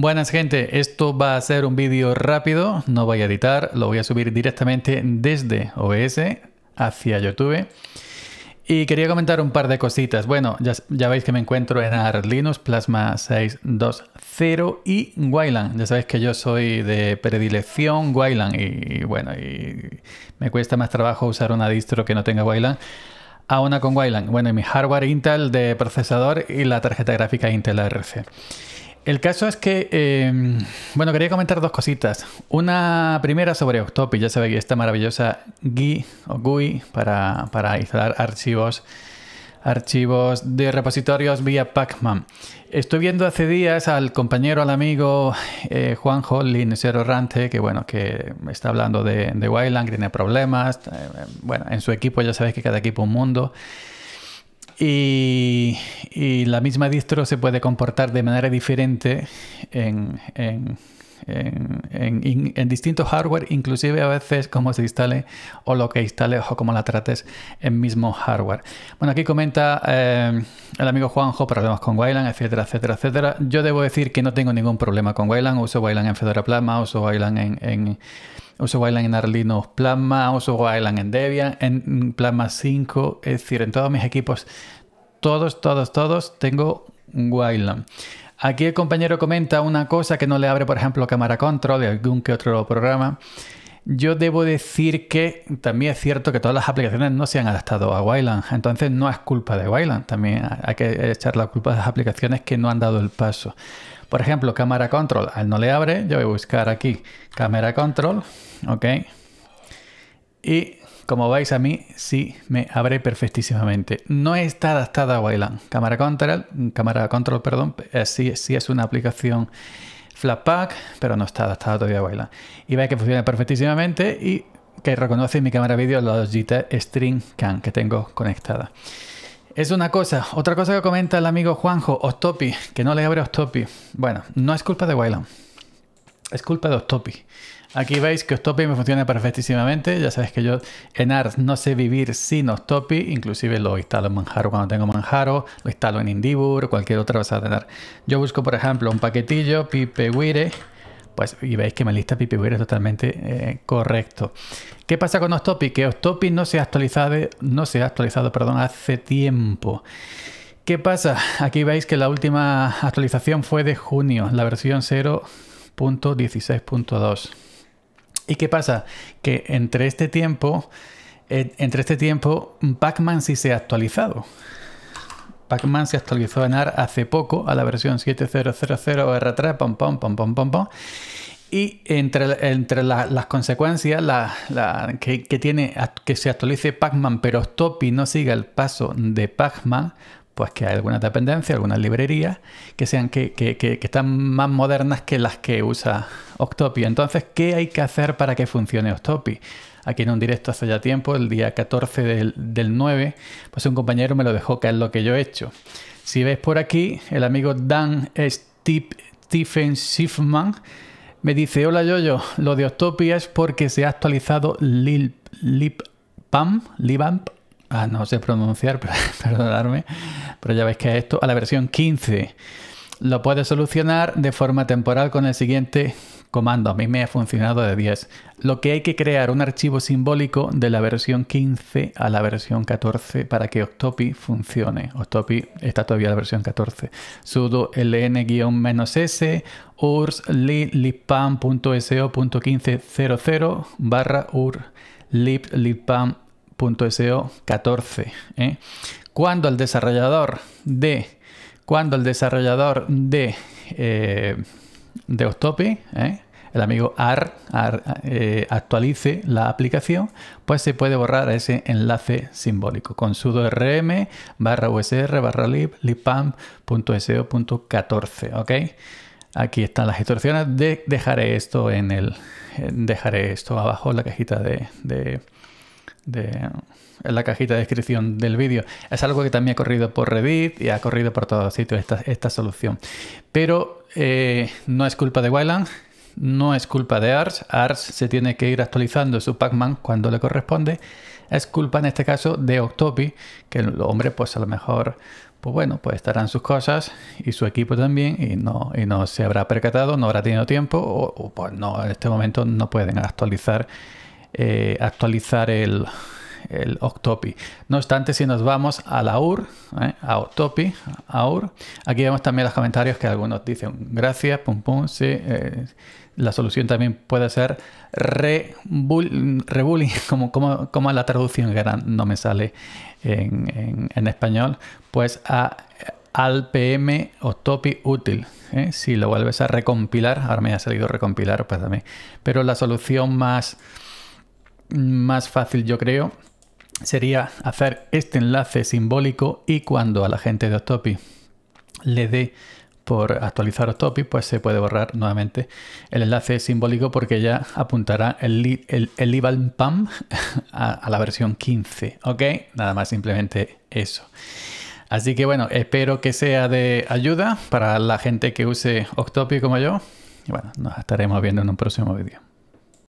Buenas gente, esto va a ser un vídeo rápido, no voy a editar, lo voy a subir directamente desde OBS hacia YouTube. Y quería comentar un par de cositas. Bueno, ya, veis que me encuentro en Ar Linux Plasma 6.2.0 y Wayland. Ya sabéis que yo soy de predilección Wayland y, bueno, me cuesta más trabajo usar una distro que no tenga Wayland a una con Wayland. Bueno, y mi hardware Intel de procesador y la tarjeta gráfica Intel ARC. El caso es que, em, bueno, quería comentar dos cositas. Una primera sobre Octopi, ya sabéis, esta maravillosa GUI, o GUI para, para instalar archivos archivos de repositorios vía Pacman. Estoy viendo hace días al compañero, al amigo Juan eh, Juanjo Cerro Rante, que bueno, que está hablando de, de Wildland, que tiene problemas. Eh, bueno, en su equipo ya sabéis que cada equipo un mundo. Y, la misma distro se puede comportar de manera diferente en, distintos hardware, inclusive a veces cómo se instale o lo que instale o cómo la trates en mismo hardware. Bueno, aquí comenta eh, el amigo Juanjo, problemas con Wayland, etcétera, etcétera, etcétera. Yo debo decir que no tengo ningún problema con Wayland, uso Wayland en Fedora Plasma, uso Wayland en Uso en Arlinos Plasma, uso bailan en Debian, en Plasma 5, es decir, en todos mis equipos, todos, todos, todos tengo Wayland. Aquí el compañero comenta una cosa que no le abre, por ejemplo, cámara control de algún que otro programa. Yo debo decir que también es cierto que todas las aplicaciones no se han adaptado a Wayland, entonces no es culpa de Wayland, también hay que echar la culpa a las aplicaciones que no han dado el paso. Por ejemplo, cámara control, al no le abre, yo voy a buscar aquí cámara control, ok, y como veis a mí sí me abre perfectísimamente. No está adaptada a Wayland. Cámara Control, cámara control perdón, eh, sí es una aplicación Flatpak, pero no está adaptado todavía a Y veis que funciona perfectísimamente y que reconoce mi cámara vídeo la g String Can que tengo conectada. Es una cosa. Otra cosa que comenta el amigo Juanjo, Octopi, que no le abre Octopi. Bueno, no es culpa de Wayland es culpa de Octopi. Aquí veis que Ostopi me funciona perfectísimamente. Ya sabéis que yo en ARS no sé vivir sin Octopi. Inclusive lo instalo en Manjaro cuando tengo Manjaro. Lo instalo en Indibur, cualquier otra cosa de tener. Yo busco, por ejemplo, un paquetillo, pipewire. Pues, y veis que me lista pipewire es totalmente eh, correcto. ¿Qué pasa con Octopi? Que Octopi no se ha actualizado, no se ha actualizado perdón, hace tiempo. ¿Qué pasa? Aquí veis que la última actualización fue de junio, la versión 0. 16.2 ¿Y qué pasa? Que entre este tiempo, eh, entre este tiempo, Pac-Man sí se ha actualizado. pacman man se actualizó en AR hace poco a la versión 7000R3, pam, pam, pam, pam, pam, Y entre, entre las consecuencias la, que, que, tiene que se actualice pacman man pero Stoppy no siga el paso de pacman man pues que hay algunas dependencias, algunas librerías que sean que, están más modernas que las que usa Octopi. Entonces, ¿qué hay que hacer para que funcione Octopi? Aquí en un directo hace ya tiempo, el día 14 del, 9, pues un compañero me lo dejó, que es lo que yo he hecho. Si ves por aquí, el amigo Dan Stephen Schiffman me dice, hola yo. lo de Octopi es porque se ha actualizado Lip, Libamp Ah, no sé pronunciar, perdonadme, pero ya veis que esto, a la versión 15, lo puede solucionar de forma temporal con el siguiente comando. A mí me ha funcionado de 10. Lo que hay que crear un archivo simbólico de la versión 15 a la versión 14 para que Octopi funcione. Octopi está todavía la versión 14. sudo ln-s urs lib barra ur lib .seo 14. ¿eh? Cuando el desarrollador de cuando el desarrollador de eh, de Octopi, ¿eh? el amigo AR, actualice la aplicación, pues se puede borrar ese enlace simbólico con sudo rm barra usr barra lib lipam.seo.14, ¿ok? Aquí están las instrucciones. dejaré esto en el, dejaré esto abajo en la cajita de en la cajita de descripción del vídeo. Es algo que también ha corrido por Reddit y ha corrido por todos sitios esta, esta solución. Pero eh, no es culpa de Wayland, no es culpa de Ars. Ars se tiene que ir actualizando su Pac-Man cuando le corresponde. Es culpa en este caso de Octopi, que el hombre pues a lo mejor pues bueno, pues estarán sus cosas y su equipo también y no, y no se habrá percatado, no habrá tenido tiempo o, pues no, en este momento no pueden actualizar eh, actualizar el, Octopi. No obstante, si nos vamos a la UR, eh, a Octopi, a aquí vemos también los comentarios que algunos dicen gracias, pum pum, sí. Eh, la solución también puede ser re como, como, como, la traducción que no me sale en, español, pues a al PM Octopi útil. Si lo vuelves a recompilar, ahora me ha salido recompilar, pues también. Pero la solución más más fácil yo creo sería hacer este enlace simbólico y cuando a la gente de Octopi le dé por actualizar Octopi, pues se puede borrar nuevamente el enlace simbólico porque ya apuntará el, el, el PAM a, la versión 15, ¿ok? Nada más simplemente eso. Así que bueno, espero que sea de ayuda para la gente que use Octopi como yo. Y bueno, nos estaremos viendo en un próximo vídeo.